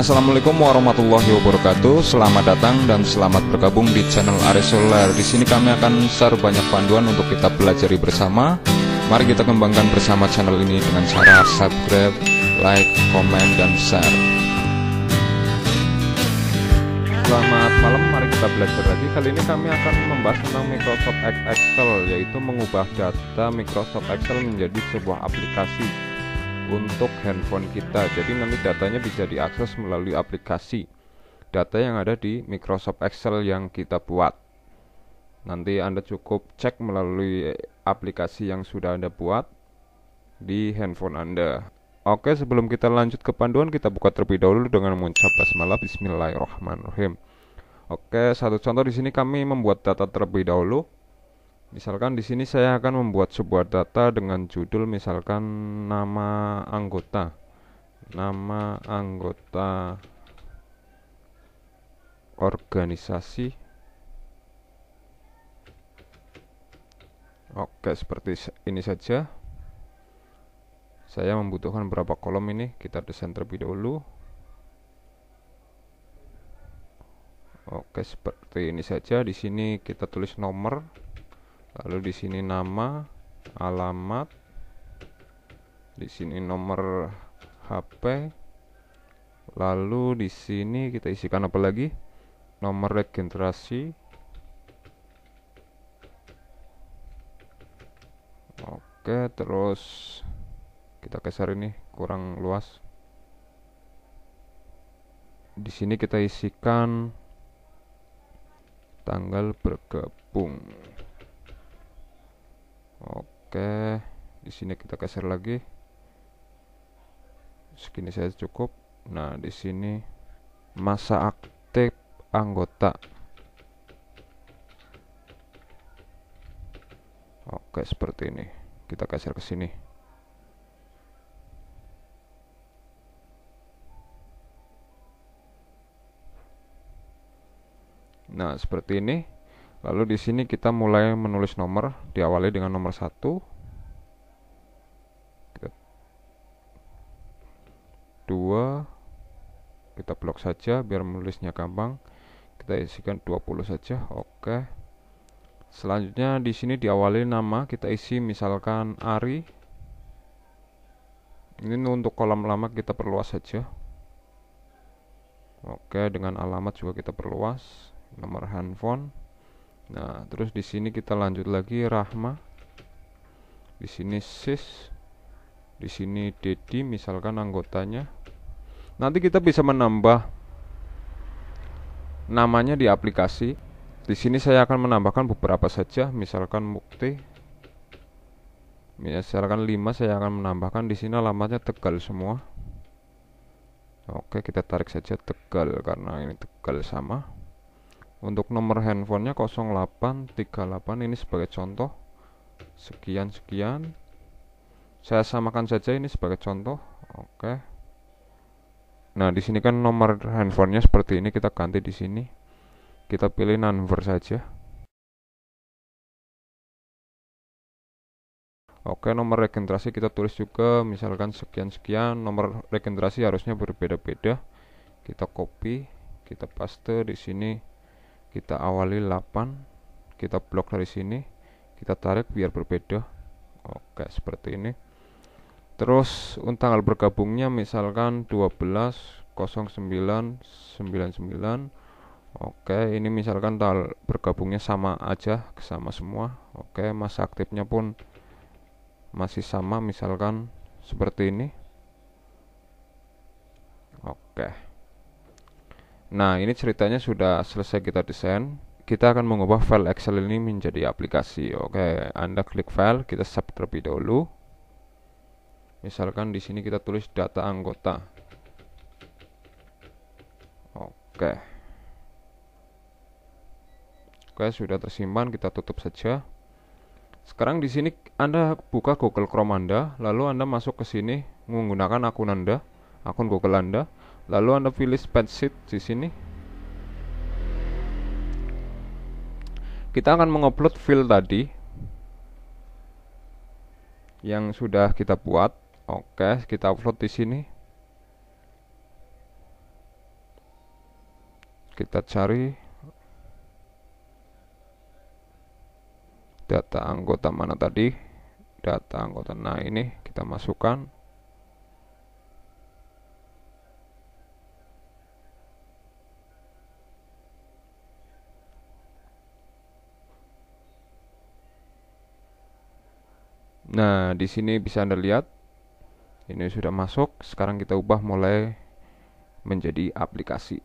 Assalamualaikum warahmatullahi wabarakatuh. Selamat datang dan selamat bergabung di channel Ares Solar. Di sini kami akan share banyak panduan untuk kita pelajari bersama. Mari kita kembangkan bersama channel ini dengan cara subscribe, like, comment, dan share. Selamat malam, mari kita belajar lagi. Kali ini kami akan membahas tentang Microsoft Excel, yaitu mengubah data Microsoft Excel menjadi sebuah aplikasi untuk handphone kita. Jadi nanti datanya bisa diakses melalui aplikasi data yang ada di Microsoft Excel yang kita buat. Nanti Anda cukup cek melalui aplikasi yang sudah Anda buat di handphone Anda. Oke, sebelum kita lanjut ke panduan, kita buka terlebih dahulu dengan mengucap basmalah bismillahirrahmanirrahim. Oke, satu contoh di sini kami membuat data terlebih dahulu Misalkan di sini saya akan membuat sebuah data dengan judul misalkan nama anggota. Nama anggota organisasi. Oke, seperti ini saja. Saya membutuhkan berapa kolom ini? Kita desain terlebih dahulu. Oke, seperti ini saja. Di sini kita tulis nomor lalu di sini nama alamat di sini nomor HP lalu di sini kita isikan apa lagi nomor registrasi oke terus kita geser ini kurang luas di sini kita isikan tanggal bergabung oke di sini kita geser lagi segini saya cukup nah di sini masa aktif anggota oke seperti ini kita geser ke sini Nah, seperti ini. Lalu di sini kita mulai menulis nomor, diawali dengan nomor 1, 2 kita blok saja biar menulisnya gampang kita isikan 20 saja oke selanjutnya di sini diawali nama kita isi misalkan Ari ini untuk kolam lama kita perluas saja oke dengan alamat juga kita perluas nomor handphone nah terus di sini kita lanjut lagi Rahma di sini sis di sini Dedi misalkan anggotanya nanti kita bisa menambah namanya di aplikasi di sini saya akan menambahkan beberapa saja misalkan Mukti ya, misalkan 5 saya akan menambahkan di sini alamatnya Tegal semua Oke kita tarik saja Tegal karena ini Tegal sama untuk nomor handphonenya 0838 ini sebagai contoh sekian sekian saya samakan saja ini sebagai contoh oke okay. nah di sini kan nomor handphonenya seperti ini kita ganti di sini kita pilih number saja Oke, nomor regenerasi kita tulis juga misalkan sekian-sekian, nomor regenerasi harusnya berbeda-beda. Kita copy, kita paste di sini. Kita awali 8, kita blok dari sini, kita tarik biar berbeda. Oke, seperti ini terus tanggal bergabungnya misalkan 12.09.99 oke ini misalkan tanggal bergabungnya sama aja sama semua oke masa aktifnya pun masih sama misalkan seperti ini oke nah ini ceritanya sudah selesai kita desain kita akan mengubah file Excel ini menjadi aplikasi oke Anda klik file kita save terlebih dahulu misalkan di sini kita tulis data anggota oke oke sudah tersimpan kita tutup saja sekarang di sini Anda buka Google Chrome Anda lalu Anda masuk ke sini menggunakan akun Anda akun Google Anda lalu Anda pilih spreadsheet di sini kita akan mengupload file tadi yang sudah kita buat Oke, kita upload di sini. Kita cari data anggota mana tadi? Data anggota. Nah, ini kita masukkan. Nah, di sini bisa Anda lihat ini sudah masuk sekarang kita ubah mulai menjadi aplikasi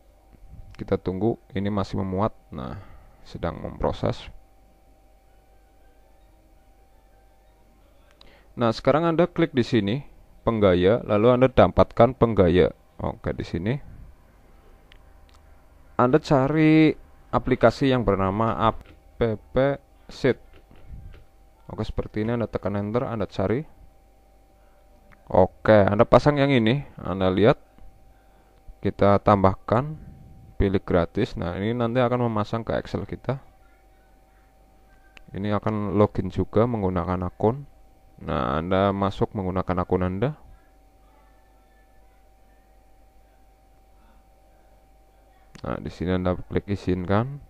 kita tunggu ini masih memuat nah sedang memproses nah sekarang anda klik di sini penggaya lalu anda dapatkan penggaya oke di sini anda cari aplikasi yang bernama app oke seperti ini anda tekan enter anda cari Oke, Anda pasang yang ini. Anda lihat kita tambahkan pilih gratis. Nah, ini nanti akan memasang ke Excel kita. Ini akan login juga menggunakan akun. Nah, Anda masuk menggunakan akun Anda. Nah, di sini Anda klik izinkan.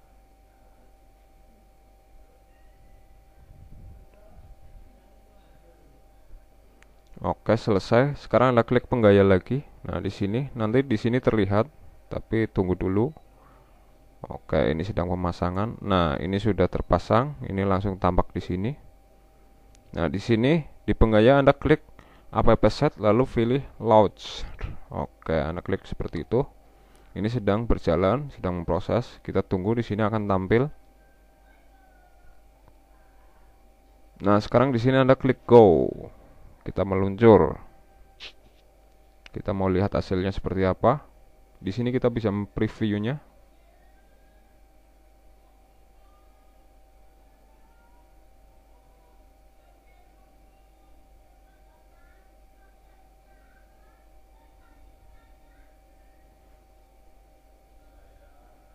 Oke, selesai. Sekarang Anda klik penggaya lagi. Nah, di sini nanti di sini terlihat, tapi tunggu dulu. Oke, ini sedang pemasangan. Nah, ini sudah terpasang, ini langsung tampak di sini. Nah, di sini di penggaya Anda klik app set lalu pilih launch. Oke, Anda klik seperti itu. Ini sedang berjalan, sedang memproses. Kita tunggu di sini akan tampil. Nah, sekarang di sini Anda klik go kita meluncur kita mau lihat hasilnya seperti apa di sini kita bisa previewnya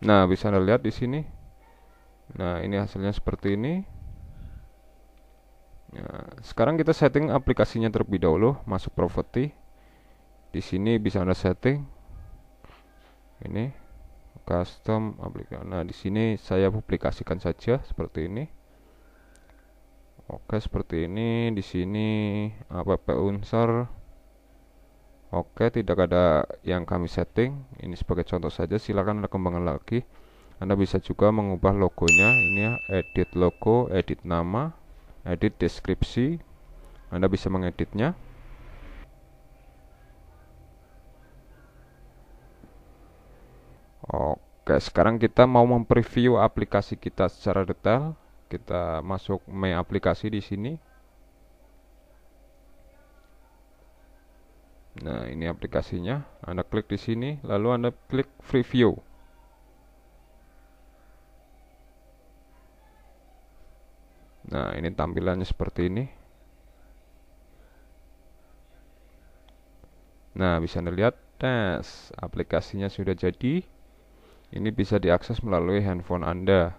Nah, bisa Anda lihat di sini. Nah, ini hasilnya seperti ini. Nah, sekarang kita setting aplikasinya terlebih dahulu, masuk property. Di sini bisa Anda setting. Ini custom aplikasi. Nah, di sini saya publikasikan saja seperti ini. Oke, seperti ini. Di sini app unsur. Oke, tidak ada yang kami setting. Ini sebagai contoh saja, silakan Anda kembangkan lagi. Anda bisa juga mengubah logonya. Ini ya, edit logo, edit nama, edit deskripsi Anda bisa mengeditnya Oke sekarang kita mau mempreview aplikasi kita secara detail kita masuk menu aplikasi di sini Nah, ini aplikasinya. Anda klik di sini, lalu Anda klik preview. Nah, ini tampilannya seperti ini. Nah, bisa Anda lihat, tes aplikasinya sudah jadi. Ini bisa diakses melalui handphone Anda.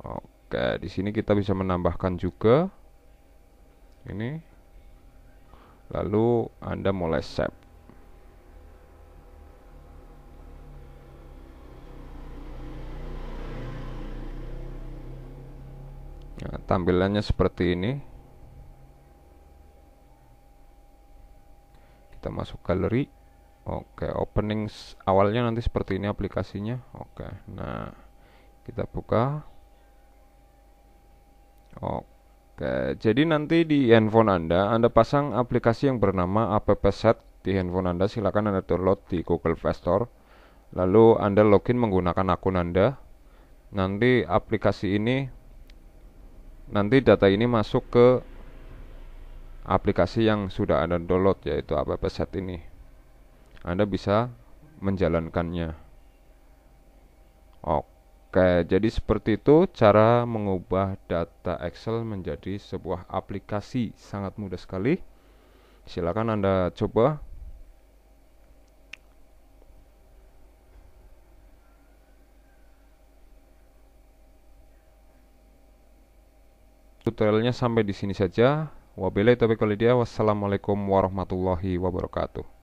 Oke, di sini kita bisa menambahkan juga ini. Lalu Anda mulai save. tampilannya seperti ini kita masuk galeri oke opening awalnya nanti seperti ini aplikasinya oke nah kita buka oke jadi nanti di handphone anda anda pasang aplikasi yang bernama app set di handphone anda silahkan anda download di google play store lalu anda login menggunakan akun anda nanti aplikasi ini nanti data ini masuk ke aplikasi yang sudah Anda download yaitu set ini. Anda bisa menjalankannya. Oke, jadi seperti itu cara mengubah data Excel menjadi sebuah aplikasi sangat mudah sekali. Silakan Anda coba tutorialnya sampai di sini saja. Wabillahi taufiq walhidayah. Wassalamualaikum warahmatullahi wabarakatuh.